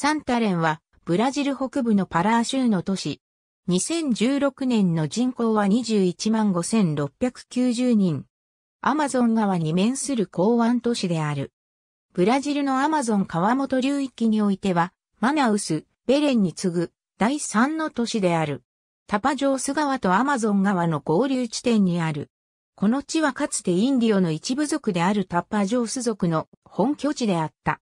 サンタレンは、ブラジル北部のパラー州の都市。2016年の人口は21万5690人。アマゾン川に面する港湾都市である。ブラジルのアマゾン川本流域においては、マナウス、ベレンに次ぐ第3の都市である。タパジョース川とアマゾン川の合流地点にある。この地はかつてインディオの一部族であるタッパジョース族の本拠地であった。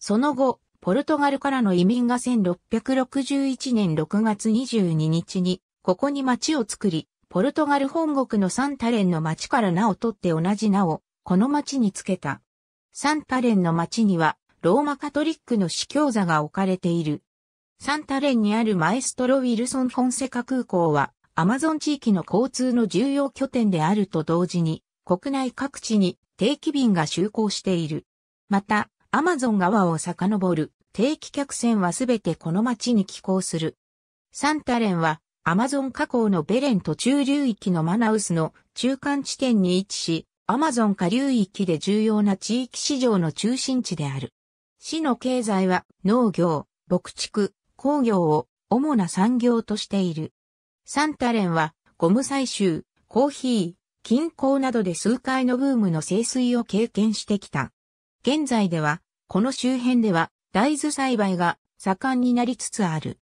その後、ポルトガルからの移民が1661年6月22日に、ここに町を作り、ポルトガル本国のサンタレンの町から名を取って同じ名を、この町につけた。サンタレンの町には、ローマカトリックの司教座が置かれている。サンタレンにあるマエストロウィルソン・フォンセカ空港は、アマゾン地域の交通の重要拠点であると同時に、国内各地に定期便が就航している。また、アマゾン川を遡る定期客船はすべてこの町に寄港する。サンタレンはアマゾン河口のベレン途中流域のマナウスの中間地点に位置し、アマゾン下流域で重要な地域市場の中心地である。市の経済は農業、牧畜、工業を主な産業としている。サンタレンはゴム採集、コーヒー、金鉱などで数回のブームの盛衰を経験してきた。現在では、この周辺では大豆栽培が盛んになりつつある。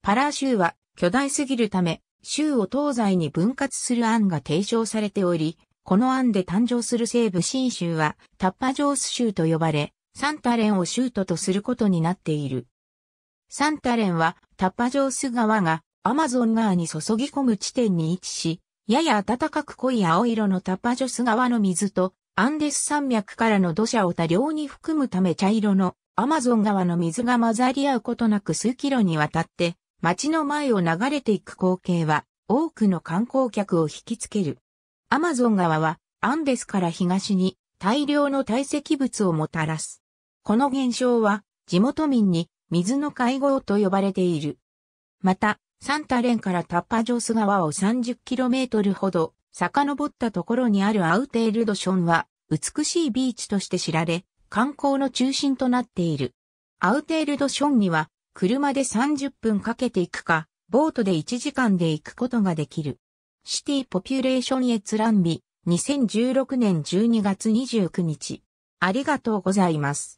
パラー州は巨大すぎるため、州を東西に分割する案が提唱されており、この案で誕生する西部新州はタッパジョース州と呼ばれ、サンタレンを州都とすることになっている。サンタレンはタッパジョース川がアマゾン川に注ぎ込む地点に位置し、やや暖かく濃い青色のタッパジョス川の水とアンデス山脈からの土砂を多量に含むため茶色のアマゾン川の水が混ざり合うことなく数キロにわたって街の前を流れていく光景は多くの観光客を引きつける。アマゾン川はアンデスから東に大量の堆積物をもたらす。この現象は地元民に水の会合と呼ばれている。また、サンタレンからタッパジョス川を 30km ほど遡ったところにあるアウテールドションは美しいビーチとして知られ、観光の中心となっている。アウテールドションには、車で30分かけて行くか、ボートで1時間で行くことができる。シティポピュレーション閲覧日、2016年12月29日。ありがとうございます。